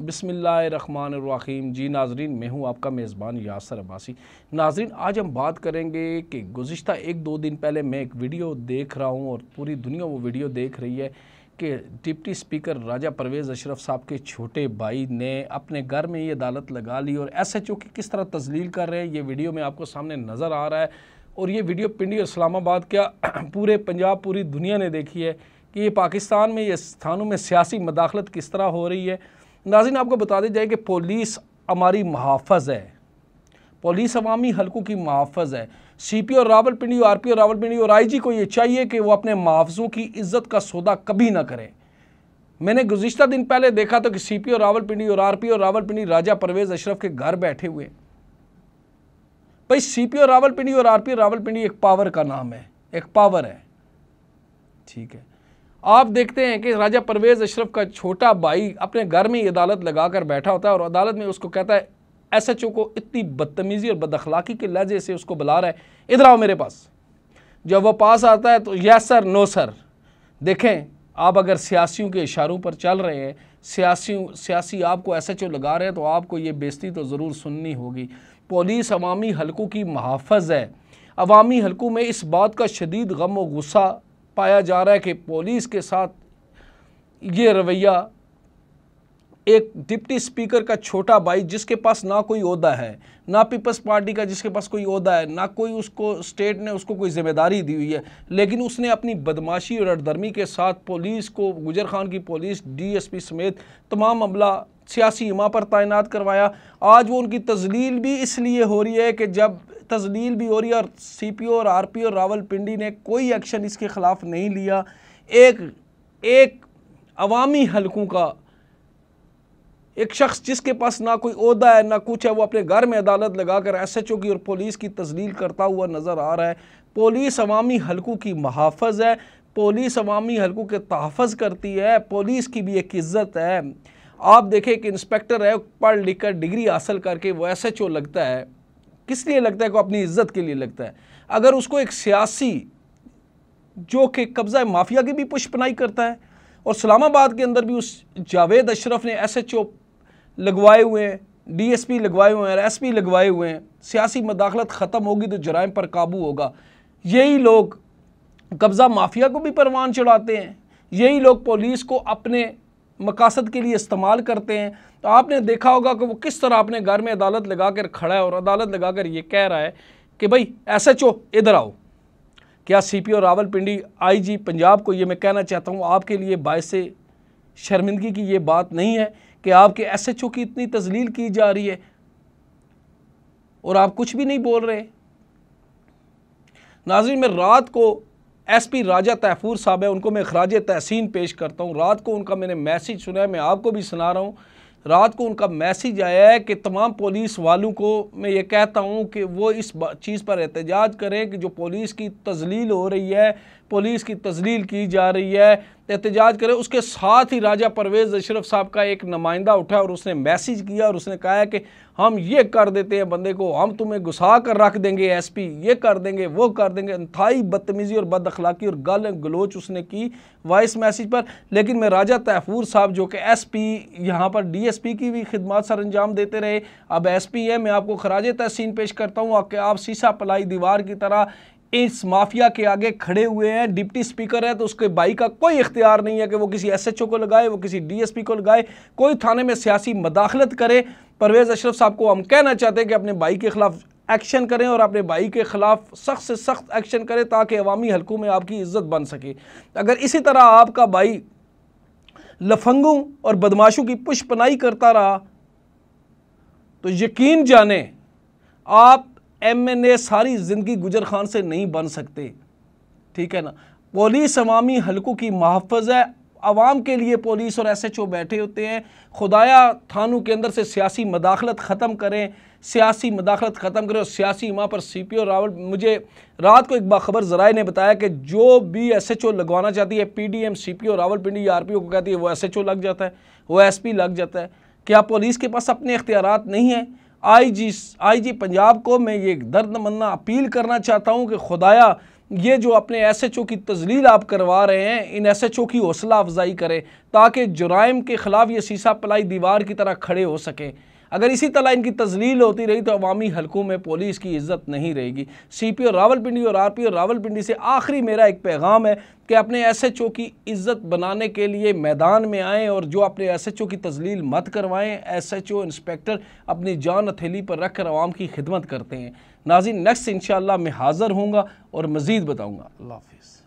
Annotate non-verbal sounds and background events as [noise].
बसमीम जी नाजरीन मैं हूं आपका मेज़बान यासर अब्बासी नाजरीन आज हम बात करेंगे कि गुज्त एक दो दिन पहले मैं एक वीडियो देख रहा हूं और पूरी दुनिया वो वीडियो देख रही है कि डिप्टी स्पीकर राजा परवेज़ अशरफ साहब के छोटे भाई ने अपने घर में ये अदालत लगा ली और एस एच ओ की किस तरह तजलील कर रहे हैं ये वीडियो में आपको सामने नज़र आ रहा है और ये वीडियो पिंडी और इस्लामाबाद क्या [clears throat] पूरे पंजाब पूरी दुनिया ने देखी है कि ये पाकिस्तान में ये स्थानों में सियासी मदाखलत किस तरह हो रही है नाजिन आपको बता दी जाए कि पुलिस हमारी महाफ़ है पुलिस अवामी हलकों की महाफज है सी पी और पिंडी आर पी और पिंडी और आई जी को ये चाहिए कि वो अपने मुआवजों की इज्जत का सौदा कभी ना करें मैंने गुजशत दिन पहले देखा तो कि सी पी और पिंडी और आर पी और पिंडी राजा परवेज़ अशरफ के घर बैठे हुए भाई सी पी और रावलपिंडी और आर पी और पिंडी एक पावर का नाम है एक पावर है ठीक है आप देखते हैं कि राजा परवेज़ अशरफ का छोटा भाई अपने घर में ही अदालत लगा कर बैठा होता है और अदालत में उसको कहता है एस एच ओ को इतनी बदतमीज़ी और बदखलाकी के लहजे से उसको बुला रहा है इधर आओ मेरे पास जब वह पास आता है तो यस सर नो सर देखें आप अगर सियासियों के इशारों पर चल रहे हैं सियासी सियासी आपको एस एच ओ लगा रहे हैं तो आपको ये बेजती तो ज़रूर सुननी होगी पुलिस अवामी हलकों की महाफज है अवामी हलकों में इस बात का शदीद गम व गुस्सा पाया जा रहा है कि पुलिस के साथ ये रवैया एक डिप्टी स्पीकर का छोटा भाई जिसके पास ना कोई अहदा है ना पीपल्स पार्टी का जिसके पास कोई अहदा है ना कोई उसको स्टेट ने उसको कोई जिम्मेदारी दी हुई है लेकिन उसने अपनी बदमाशी और अरदर्मी के साथ पुलिस को गुजर खान की पुलिस डीएसपी समेत तमाम अमला सियासी इमा पर तैनात करवाया आज वो उनकी तजलील भी इसलिए हो रही है कि जब तजलील भी हो रही है और सी पी ओ और आर पी ओ रावलपिंडी ने कोई एक्शन इसके ख़िलाफ़ नहीं लिया एक एक अवामी हलकों का एक शख्स जिसके पास ना कोई अहदा है ना कुछ है वो अपने घर में अदालत लगाकर एस एच ओ की और पुलिस की तजलील करता हुआ नज़र आ रहा है पुलिस अवामी हलकों की महाफज है पुलिस अवामी हलकों के तहफ़ करती है पुलिस की भी एक इज़्ज़त है आप देखें कि इंस्पेक्टर है पढ़ लिख कर डिग्री हासिल करके वो एस एच ओ लगता है किस लिए लगता है को अपनी इज़्ज़त के लिए लगता है अगर उसको एक सियासी जो कि कब्ज़ा माफिया की भी पुष्पनाई करता है और इस्लामाबाद के अंदर भी उस जावेद अशरफ ने एस एच ओ लगवाए हुए हैं डीएसपी लगवाए हुए हैं और पी लगवाए हुए हैं सियासी मदाखलत ख़त्म होगी तो जराइम पर काबू होगा यही लोग कब्ज़ा माफिया को भी परवान चढ़ाते हैं यही लोग पुलिस को अपने मकासद के लिए इस्तेमाल करते हैं तो आपने देखा होगा कि वो किस तरह अपने घर में अदालत लगा कर खड़ा है और अदालत लगा कर ये कह रहा है कि भाई एस एच ओ इधर आओ क्या C P O Rawalpindi I G Punjab को ये मैं कहना चाहता हूँ आपके लिए बायस शर्मिंदगी की ये बात नहीं है कि आपके एसएचओ की इतनी तजलील की जा रही है और आप कुछ भी नहीं बोल रहे नाजरीन में रात को एस पी राजा तैफूर साहब है उनको मैं अखराज तहसीन पेश करता हूँ रात को उनका मैंने मैसेज सुना है मैं आपको भी सुना रहा हूँ रात को उनका मैसेज आया है कि तमाम पुलिस वालों को मैं ये कहता हूँ कि वो इस चीज़ पर एहतजाज करें कि जो पुलिस की तजलील हो रही है पुलिस की तजलील की जा रही है एहतजाज करे उसके साथ ही राजा परवेज़ अशरफ साहब का एक नुमाइंदा उठा और उसने मैसेज किया और उसने कहा कि हम ये कर देते हैं बंदे को हम तुम्हें घुसा कर रख देंगे एसपी ये कर देंगे वो कर देंगे अनथाई बदतमीज़ी और बद अखलाकी और गल गलोच उसने की वॉइस मैसेज पर लेकिन मैं राजा तहफूर साहब जो कि एस पी यहाँ पर डी एस पी की भी खिदमत सर अंजाम देते रहे अब एस पी है मैं आपको खराज तहसीन पेश करता हूँ आपके आप शीशा पलाई दीवार की तरह इस माफिया के आगे खड़े हुए हैं डिप्टी स्पीकर है तो उसके बाई का कोई इख्तियार नहीं है कि वो किसी एसएचओ को लगाए वो किसी डीएसपी को लगाए कोई थाने में सियासी मदाखलत करे परवेज़ अशरफ साहब को हम कहना चाहते हैं कि अपने भाई के ख़िलाफ़ एक्शन करें और अपने भाई के ख़िलाफ़ सख्त से सख्त एक्शन करें ताकि अवामी हलकों में आपकी इज़्ज़त बन सके अगर इसी तरह आपका भाई लफंगों और बदमाशों की पुष्पनाई करता रहा तो यकीन जाने आप एम एन ए सारी ज़िंदगी गुजर खान से नहीं बन सकते ठीक है ना पुलिस अवामी हलकों की महाफज़ है आवाम के लिए पुलिस और एस एच ओ बैठे होते हैं खुदाया थानों के अंदर से सियासी मदाखलत ख़त्म करें सियासी मदाखलत ख़त्म करें और सियासी इमां पर सी पी ओ रावल मुझे रात को एक बाखबर ज़राए ने बताया कि जो भी एस एच ओ लगवाना चाहती है P D M C P O Rawalpindi R P O को कहती है वो एस एच ओ लग जाता है वो एस पी लग जाता है क्या पुलिस के पास अपने इख्तियार नहीं है आईजी आईजी पंजाब को मैं ये दर्द मन्ना अपील करना चाहता हूँ कि खुदाया ये जो अपने एस एच ओ की तजलील आप करवा रहे हैं इन एस एच ओ की हौसला अफजाई करें ताकि जुराइम के ख़िलाफ़ ये सीसा पलाई दीवार की तरह खड़े हो सकें अगर इसी तरह इनकी तजलील होती रही तो अवामी हलकों में पुलिस की इज्जत नहीं रहेगी सी पी ओ रावलपिंडी और आर पी ओ रावलपिंडी से आखिरी मेरा एक पैगाम है कि अपने एस एच ओ की इज्जत बनाने के लिए मैदान में आएँ और जो अपने एस एच ओ की तजलील मत करवाएँ एस एच ओ इंस्पेक्टर अपनी जान हथेली पर रख कर आवाम की खिदमत करते हैं नाजिन नेक्स्ट इन मैं हाज़िर हूँगा और मज़ीद बताऊँगा अल्लाह हाफिज़